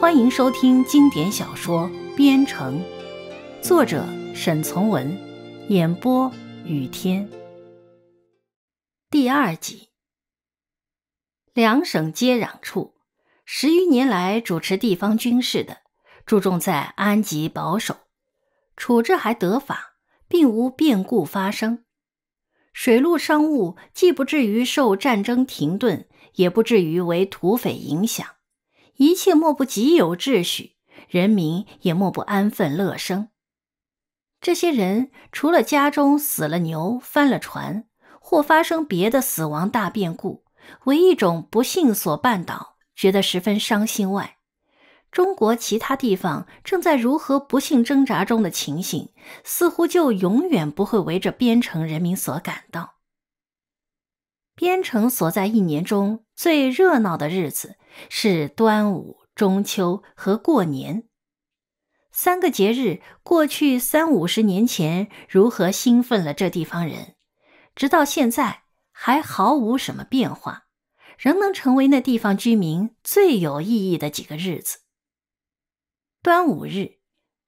欢迎收听经典小说《编程》，作者沈从文，演播雨天。第二集。两省接壤处，十余年来主持地方军事的，注重在安吉保守，处置还得法，并无变故发生。水陆商务既不至于受战争停顿，也不至于为土匪影响。一切莫不极有秩序，人民也莫不安分乐生。这些人除了家中死了牛、翻了船，或发生别的死亡大变故，为一种不幸所绊倒，觉得十分伤心外，中国其他地方正在如何不幸挣扎中的情形，似乎就永远不会围着边城人民所感到。边城所在一年中最热闹的日子是端午、中秋和过年三个节日。过去三五十年前如何兴奋了这地方人，直到现在还毫无什么变化，仍能成为那地方居民最有意义的几个日子。端午日，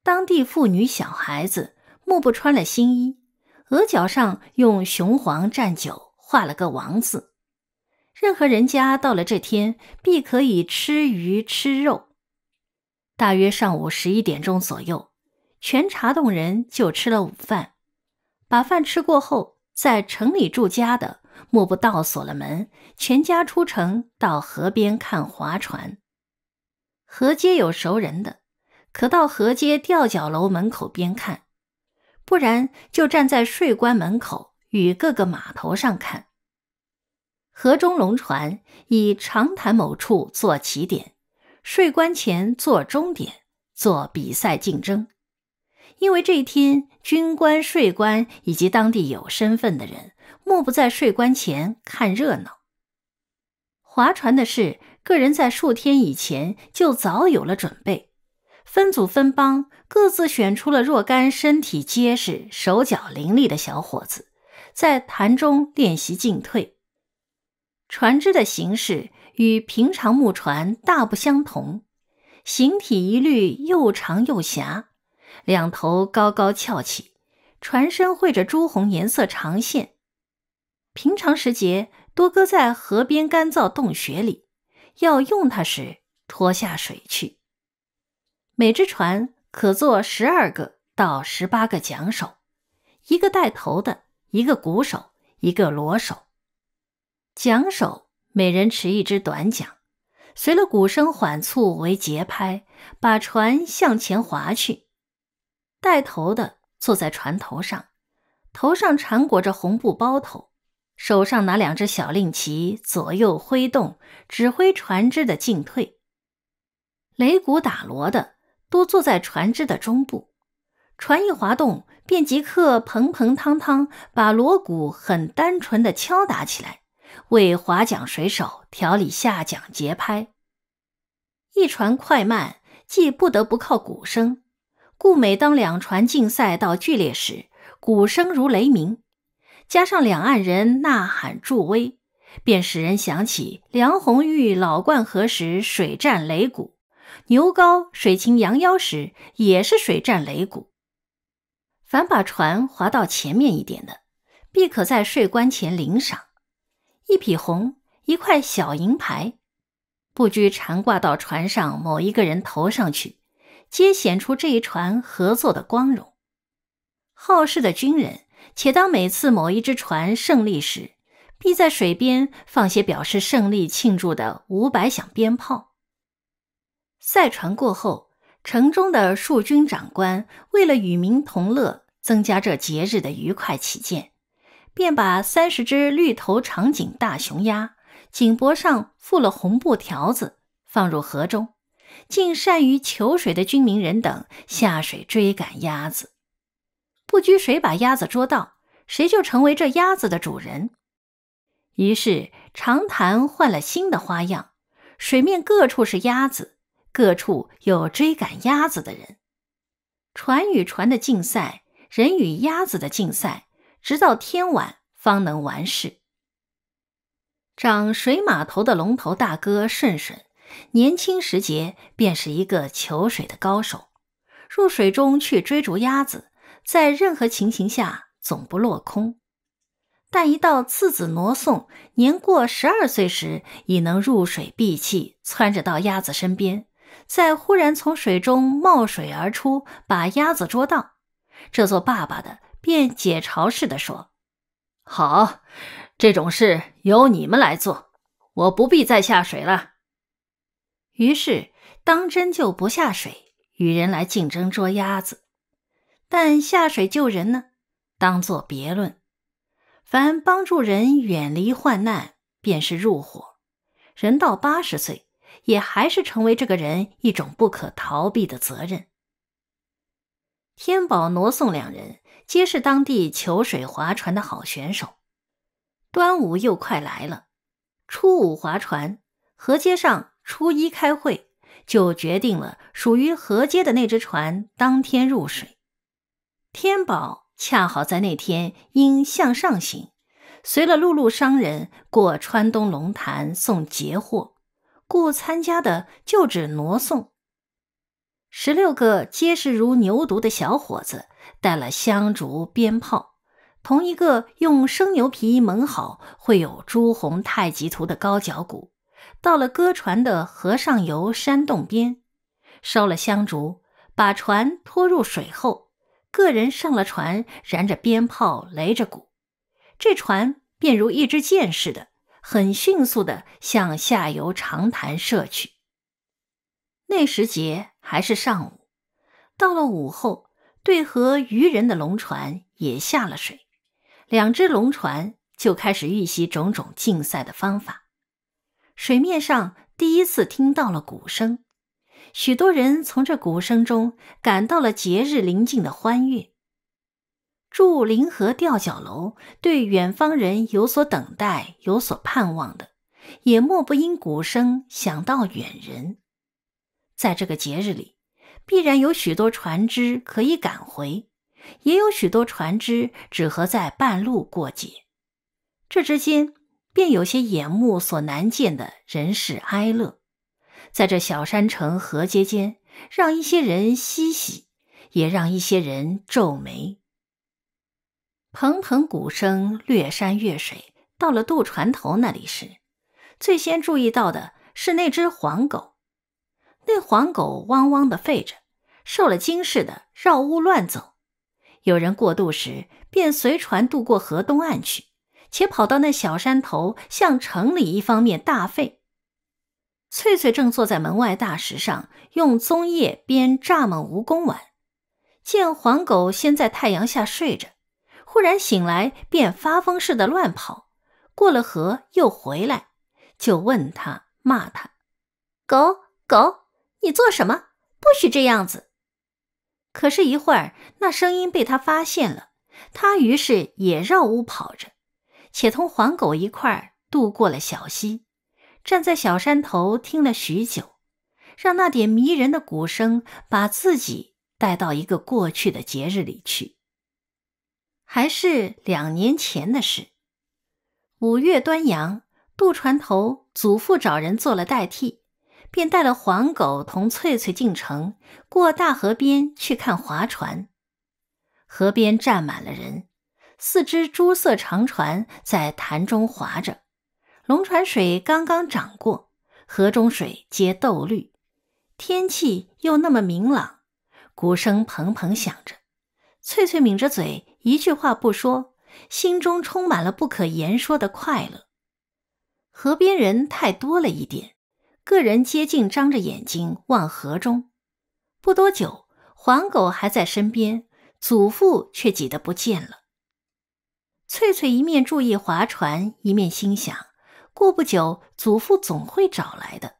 当地妇女、小孩子莫不穿了新衣，额角上用雄黄蘸酒。画了个王字，任何人家到了这天，必可以吃鱼吃肉。大约上午十一点钟左右，全茶洞人就吃了午饭。把饭吃过后，在城里住家的，莫不倒锁了门，全家出城到河边看划船。河街有熟人的，可到河街吊脚楼门口边看；不然就站在税关门口。与各个码头上看，河中龙船以长潭某处做起点，税关前做终点，做比赛竞争。因为这一天，军官、税官以及当地有身份的人，莫不在税关前看热闹。划船的事，个人在数天以前就早有了准备，分组分帮，各自选出了若干身体结实、手脚伶俐的小伙子。在潭中练习进退。船只的形式与平常木船大不相同，形体一律又长又狭，两头高高翘起，船身绘着朱红颜色长线。平常时节多搁在河边干燥洞穴里，要用它时拖下水去。每只船可坐十二个到十八个桨手，一个带头的。一个鼓手，一个锣手，桨手每人持一支短桨，随了鼓声缓促为节拍，把船向前划去。带头的坐在船头上，头上缠裹着红布包头，手上拿两只小令旗，左右挥动，指挥船只的进退。擂鼓打锣的都坐在船只的中部。船一滑动，便即刻砰砰汤汤，把锣鼓很单纯的敲打起来，为划桨水手调理下桨节拍。一船快慢，既不得不靠鼓声，故每当两船竞赛到剧烈时，鼓声如雷鸣，加上两岸人呐喊助威，便使人想起梁红玉老灌河时水战擂鼓，牛皋水清羊腰时也是水战擂鼓。凡把船划到前面一点的，必可在税关前领赏，一匹红，一块小银牌。不拘缠挂到船上某一个人头上去，皆显出这一船合作的光荣。好事的军人，且当每次某一只船胜利时，必在水边放些表示胜利庆祝的五百响鞭炮。赛船过后。城中的戍军长官为了与民同乐，增加这节日的愉快起见，便把三十只绿头长颈大熊鸭，颈脖上附了红布条子，放入河中。竟善于求水的军民人等下水追赶鸭子，不拘谁把鸭子捉到，谁就成为这鸭子的主人。于是长潭换了新的花样，水面各处是鸭子。各处有追赶鸭子的人，船与船的竞赛，人与鸭子的竞赛，直到天晚方能完事。掌水码头的龙头大哥顺顺，年轻时节便是一个求水的高手，入水中去追逐鸭子，在任何情形下总不落空。但一到次子挪送年过十二岁时，已能入水闭气，窜着到鸭子身边。在忽然从水中冒水而出，把鸭子捉到，这做爸爸的便解嘲似的说：“好，这种事由你们来做，我不必再下水了。”于是当真就不下水与人来竞争捉鸭子，但下水救人呢，当做别论。凡帮助人远离患难，便是入伙。人到八十岁。也还是成为这个人一种不可逃避的责任。天宝、挪送两人皆是当地求水划船的好选手。端午又快来了，初五划船，河街上初一开会就决定了属于河街的那只船当天入水。天宝恰好在那天因向上行，随了陆路商人过川东龙潭送劫货。故参加的就只挪送，十六个结实如牛犊的小伙子，带了香烛、鞭炮，同一个用生牛皮蒙好、绘有朱红太极图的高脚鼓，到了搁船的河上游山洞边，烧了香烛，把船拖入水后，个人上了船，燃着鞭炮，擂着鼓，这船便如一支箭似的。很迅速的向下游长潭射去。那时节还是上午，到了午后，对河渔人的龙船也下了水，两只龙船就开始预习种种竞赛的方法。水面上第一次听到了鼓声，许多人从这鼓声中感到了节日临近的欢悦。住临河吊脚楼，对远方人有所等待、有所盼望的，也莫不因鼓声想到远人。在这个节日里，必然有许多船只可以赶回，也有许多船只只和在半路过节。这之间便有些眼目所难见的人世哀乐，在这小山城河街间，让一些人嬉喜，也让一些人皱眉。蓬蓬鼓声掠山越水，到了渡船头那里时，最先注意到的是那只黄狗。那黄狗汪汪的吠着，受了惊似的绕屋乱走。有人过渡时，便随船渡过河东岸去，且跑到那小山头向城里一方面大吠。翠翠正坐在门外大石上，用棕叶编蚱蜢、蜈蚣玩，见黄狗先在太阳下睡着。忽然醒来，便发疯似的乱跑，过了河又回来，就问他骂他：“狗狗，你做什么？不许这样子！”可是，一会儿那声音被他发现了，他于是也绕屋跑着，且同黄狗一块渡过了小溪，站在小山头听了许久，让那点迷人的鼓声把自己带到一个过去的节日里去。还是两年前的事。五月端阳，渡船头祖父找人做了代替，便带了黄狗同翠翠进城，过大河边去看划船。河边站满了人，四只朱色长船在潭中划着。龙船水刚刚涨过，河中水皆豆绿，天气又那么明朗，鼓声砰砰响着。翠翠抿着嘴。一句话不说，心中充满了不可言说的快乐。河边人太多了一点，个人接近，张着眼睛望河中。不多久，黄狗还在身边，祖父却挤得不见了。翠翠一面注意划船，一面心想：过不久祖父总会找来的。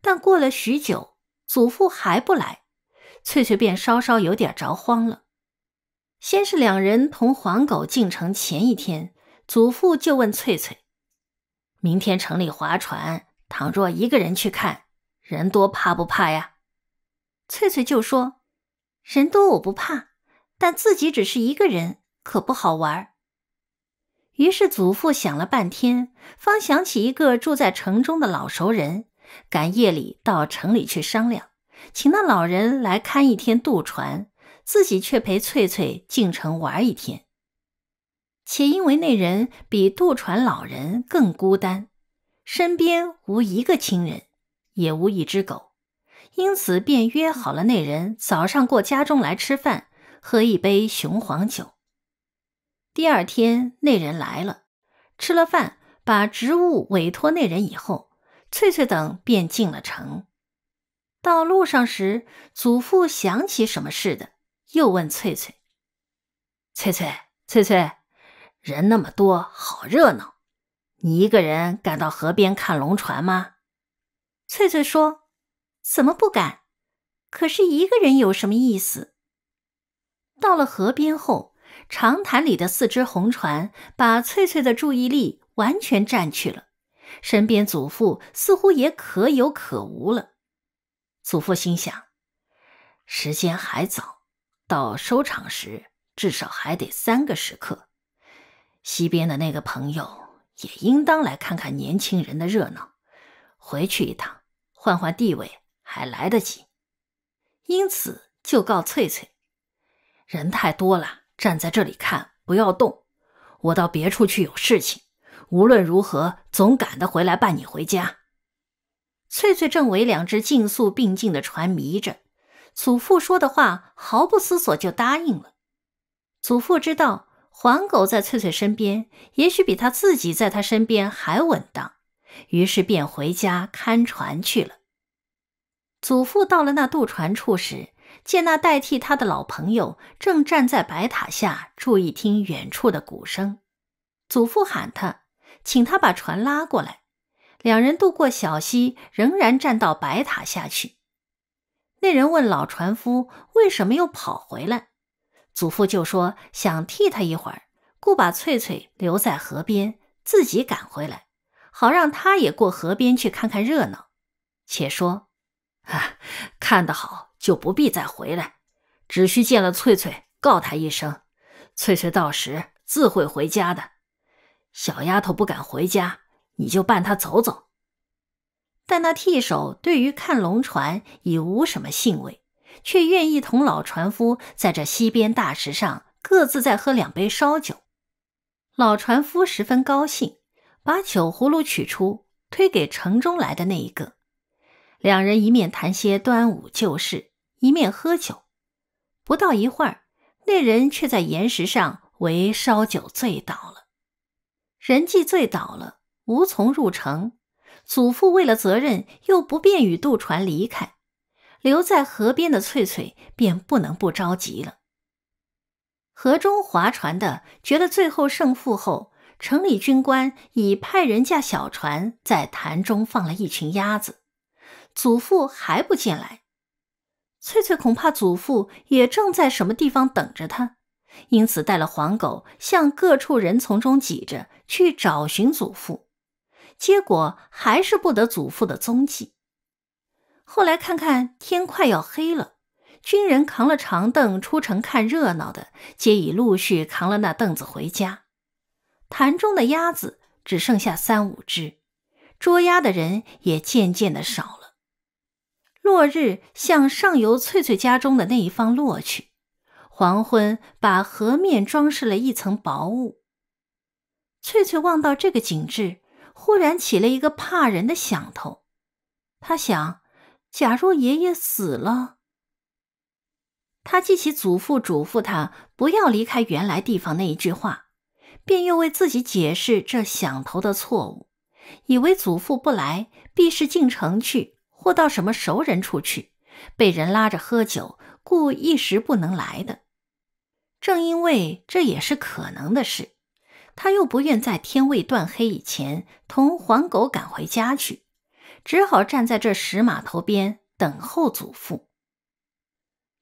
但过了许久，祖父还不来，翠翠便稍稍有点着慌了。先是两人同黄狗进城前一天，祖父就问翠翠：“明天城里划船，倘若一个人去看，人多怕不怕呀？”翠翠就说：“人多我不怕，但自己只是一个人，可不好玩。”于是祖父想了半天，方想起一个住在城中的老熟人，赶夜里到城里去商量，请那老人来看一天渡船。自己却陪翠翠进城玩一天，且因为那人比渡船老人更孤单，身边无一个亲人，也无一只狗，因此便约好了那人早上过家中来吃饭，喝一杯雄黄酒。第二天，那人来了，吃了饭，把职务委托那人以后，翠翠等便进了城。到路上时，祖父想起什么似的。又问翠翠：“翠翠，翠翠，人那么多，好热闹，你一个人敢到河边看龙船吗？”翠翠说：“怎么不敢？可是一个人有什么意思？”到了河边后，长潭里的四只红船把翠翠的注意力完全占去了，身边祖父似乎也可有可无了。祖父心想：“时间还早。”到收场时，至少还得三个时刻。西边的那个朋友也应当来看看年轻人的热闹，回去一趟，换换地位还来得及。因此，就告翠翠，人太多了，站在这里看不要动，我到别处去有事情。无论如何，总赶得回来伴你回家。翠翠正为两只竞速并进的船迷着。祖父说的话毫不思索就答应了。祖父知道黄狗在翠翠身边，也许比他自己在他身边还稳当，于是便回家看船去了。祖父到了那渡船处时，见那代替他的老朋友正站在白塔下，注意听远处的鼓声。祖父喊他，请他把船拉过来。两人渡过小溪，仍然站到白塔下去。那人问老船夫：“为什么又跑回来？”祖父就说：“想替他一会儿，故把翠翠留在河边，自己赶回来，好让他也过河边去看看热闹。且说，看得好就不必再回来，只需见了翠翠，告他一声，翠翠到时自会回家的。小丫头不敢回家，你就伴她走走。”但那替手对于看龙船已无什么兴味，却愿意同老船夫在这西边大石上各自再喝两杯烧酒。老船夫十分高兴，把酒葫芦取出，推给城中来的那一个。两人一面谈些端午旧事，一面喝酒。不到一会儿，那人却在岩石上为烧酒醉倒了。人既醉倒了，无从入城。祖父为了责任，又不便与渡船离开，留在河边的翠翠便不能不着急了。河中划船的，决了最后胜负后，城里军官已派人架小船在潭中放了一群鸭子，祖父还不进来，翠翠恐怕祖父也正在什么地方等着他，因此带了黄狗向各处人丛中挤着去找寻祖父。结果还是不得祖父的踪迹。后来看看，天快要黑了。军人扛了长凳出城看热闹的，皆已陆续扛了那凳子回家。潭中的鸭子只剩下三五只，捉鸭的人也渐渐的少了。落日向上游翠翠家中的那一方落去，黄昏把河面装饰了一层薄雾。翠翠望到这个景致。忽然起了一个怕人的想头，他想，假若爷爷死了，他记起祖父嘱咐他不要离开原来地方那一句话，便又为自己解释这想头的错误，以为祖父不来，必是进城去或到什么熟人处去，被人拉着喝酒，故一时不能来的。正因为这也是可能的事。他又不愿在天未断黑以前同黄狗赶回家去，只好站在这石码头边等候祖父。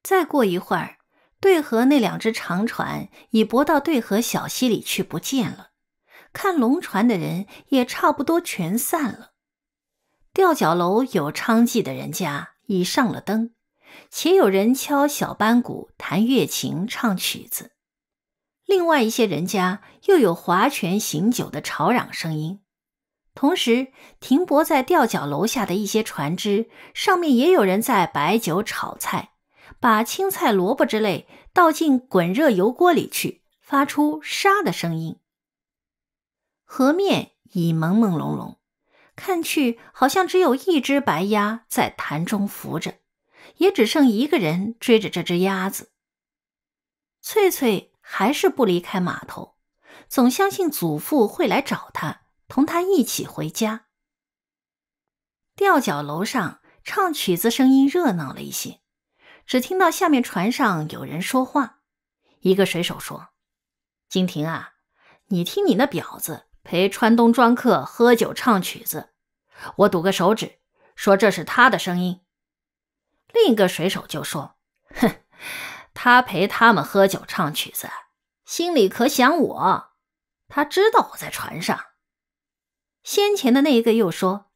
再过一会儿，对河那两只长船已泊到对河小溪里去不见了，看龙船的人也差不多全散了。吊脚楼有娼妓的人家已上了灯，且有人敲小班鼓、弹月琴、唱曲子。另外一些人家又有划拳行酒的吵嚷声音，同时停泊在吊脚楼下的一些船只上面也有人在摆酒炒菜，把青菜、萝卜之类倒进滚热油锅里去，发出“沙”的声音。河面已朦朦胧胧，看去好像只有一只白鸭在潭中浮着，也只剩一个人追着这只鸭子。翠翠。还是不离开码头，总相信祖父会来找他，同他一起回家。吊脚楼上唱曲子，声音热闹了一些，只听到下面船上有人说话。一个水手说：“金婷啊，你听你那婊子陪川东庄客喝酒唱曲子，我赌个手指，说这是他的声音。”另一个水手就说：“哼。”他陪他们喝酒唱曲子，心里可想我。他知道我在船上。先前的那一个又说：“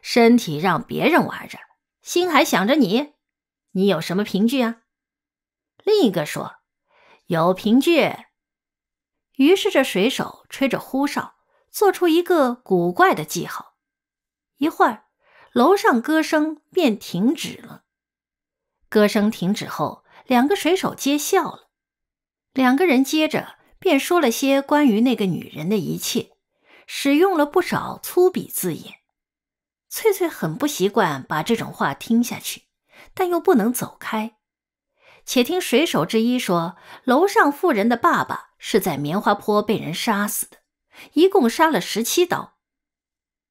身体让别人玩着，心还想着你。你有什么凭据啊？”另一个说：“有凭据。”于是这水手吹着呼哨，做出一个古怪的记号。一会儿，楼上歌声便停止了。歌声停止后。两个水手皆笑了，两个人接着便说了些关于那个女人的一切，使用了不少粗鄙字眼。翠翠很不习惯把这种话听下去，但又不能走开。且听水手之一说，楼上妇人的爸爸是在棉花坡被人杀死的，一共杀了十七刀。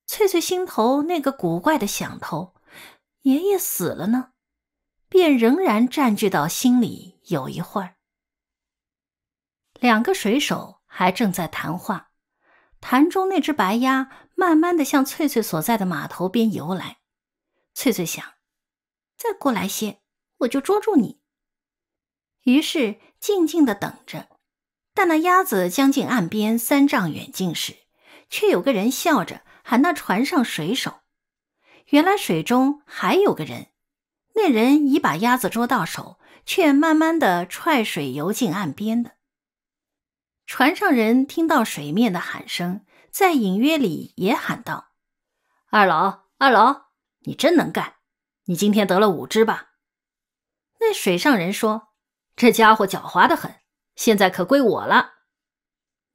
翠翠心头那个古怪的想头：爷爷死了呢？便仍然占据到心里有一会儿。两个水手还正在谈话，潭中那只白鸭慢慢的向翠翠所在的码头边游来。翠翠想，再过来些，我就捉住你。于是静静的等着。但那鸭子将近岸边三丈远近时，却有个人笑着喊那船上水手。原来水中还有个人。那人已把鸭子捉到手，却慢慢的踹水游进岸边的。船上人听到水面的喊声，在隐约里也喊道：“二老，二老，你真能干！你今天得了五只吧？”那水上人说：“这家伙狡猾的很，现在可归我了。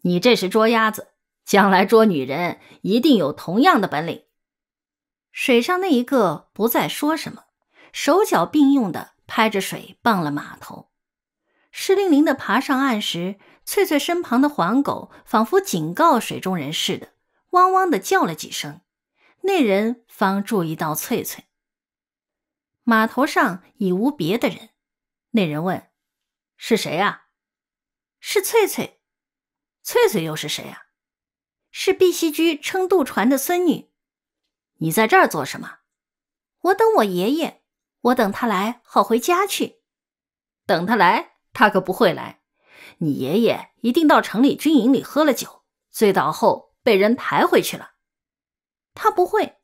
你这是捉鸭子，将来捉女人一定有同样的本领。”水上那一个不再说什么。手脚并用的拍着水，傍了码头，湿淋淋的爬上岸时，翠翠身旁的黄狗仿佛警告水中人似的，汪汪的叫了几声，那人方注意到翠翠。码头上已无别的人，那人问：“是谁啊？”“是翠翠。”“翠翠又是谁啊？”“是碧溪居撑渡船的孙女。”“你在这儿做什么？”“我等我爷爷。”我等他来，好回家去。等他来，他可不会来。你爷爷一定到城里军营里喝了酒，醉倒后被人抬回去了。他不会，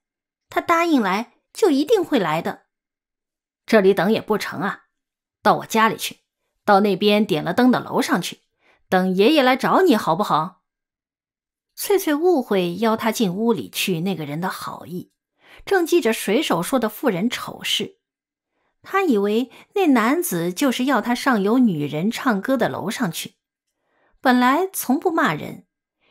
他答应来就一定会来的。这里等也不成啊，到我家里去，到那边点了灯的楼上去，等爷爷来找你好不好？翠翠误会邀他进屋里去那个人的好意，正记着水手说的妇人丑事。他以为那男子就是要他上有女人唱歌的楼上去。本来从不骂人，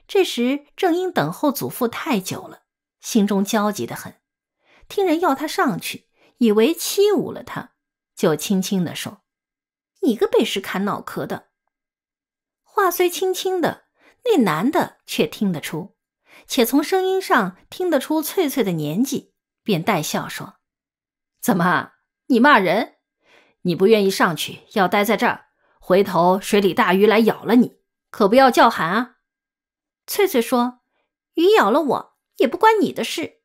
这时正因等候祖父太久了，心中焦急得很。听人要他上去，以为欺侮了他，就轻轻地说：“你个被石砍脑壳的。”话虽轻轻的，那男的却听得出，且从声音上听得出翠翠的年纪，便带笑说：“怎么？”你骂人，你不愿意上去，要待在这儿。回头水里大鱼来咬了你，可不要叫喊啊！翠翠说：“鱼咬了我，也不关你的事。”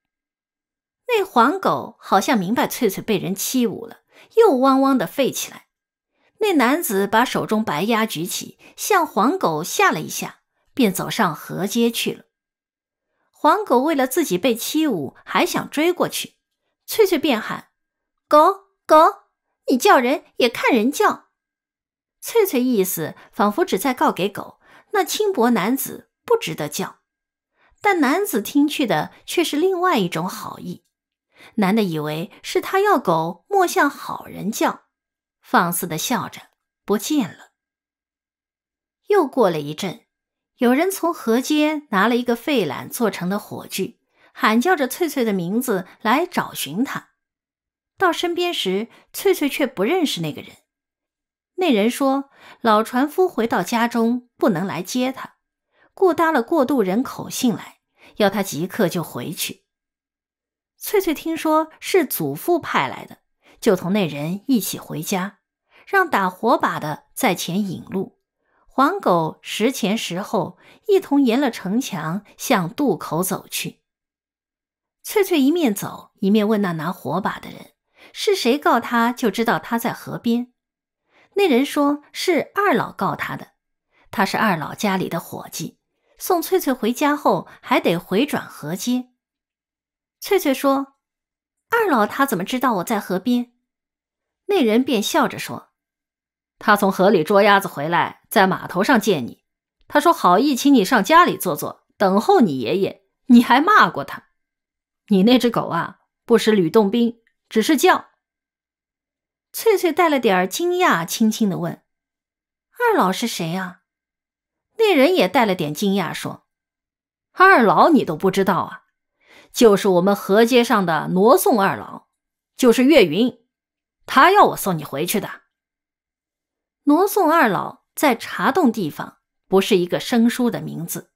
那黄狗好像明白翠翠被人欺侮了，又汪汪的吠起来。那男子把手中白鸭举起，向黄狗吓了一下，便走上河街去了。黄狗为了自己被欺侮，还想追过去。翠翠便喊：“狗！”狗，你叫人也看人叫。翠翠意思仿佛只在告给狗那轻薄男子不值得叫，但男子听去的却是另外一种好意。男的以为是他要狗莫向好人叫，放肆的笑着不见了。又过了一阵，有人从河街拿了一个废篮做成的火炬，喊叫着翠翠的名字来找寻他。到身边时，翠翠却不认识那个人。那人说：“老船夫回到家中，不能来接他，故搭了过渡人口信来，要他即刻就回去。”翠翠听说是祖父派来的，就同那人一起回家，让打火把的在前引路，黄狗时前时后，一同沿了城墙向渡口走去。翠翠一面走，一面问那拿火把的人。是谁告他，就知道他在河边。那人说：“是二老告他的，他是二老家里的伙计。送翠翠回家后，还得回转河街。”翠翠说：“二老他怎么知道我在河边？”那人便笑着说：“他从河里捉鸭子回来，在码头上见你。他说好意请你上家里坐坐，等候你爷爷。你还骂过他，你那只狗啊，不识吕洞宾。”只是叫。翠翠带了点惊讶，轻轻的问：“二老是谁啊？”那人也带了点惊讶，说：“二老你都不知道啊？就是我们河街上的罗宋二老，就是岳云，他要我送你回去的。”罗宋二老在茶洞地方不是一个生疏的名字。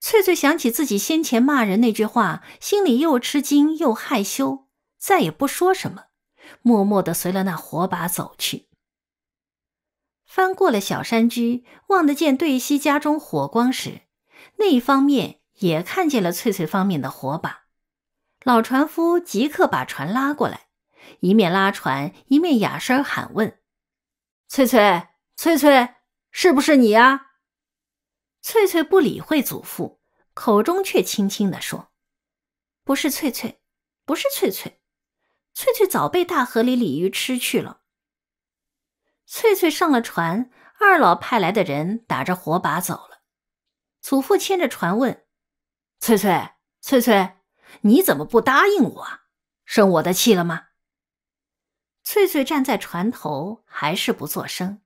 翠翠想起自己先前骂人那句话，心里又吃惊又害羞。再也不说什么，默默地随了那火把走去。翻过了小山居，望得见对溪家中火光时，那一方面也看见了翠翠方面的火把。老船夫即刻把船拉过来，一面拉船，一面哑声喊问：“翠翠，翠翠，是不是你呀？”翠翠不理会祖父，口中却轻轻地说：“不是翠翠，不是翠翠。”翠翠早被大河里鲤鱼吃去了。翠翠上了船，二老派来的人打着火把走了。祖父牵着船问：“翠翠，翠翠，你怎么不答应我？生我的气了吗？”翠翠站在船头，还是不作声。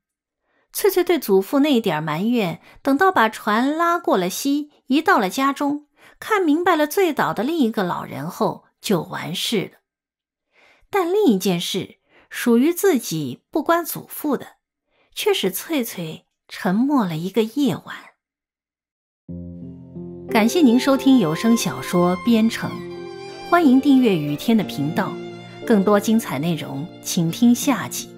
翠翠对祖父那点埋怨，等到把船拉过了溪，一到了家中，看明白了醉倒的另一个老人后，就完事了。但另一件事属于自己，不关祖父的，却使翠翠沉默了一个夜晚。感谢您收听有声小说《边城》，欢迎订阅雨天的频道，更多精彩内容请听下集。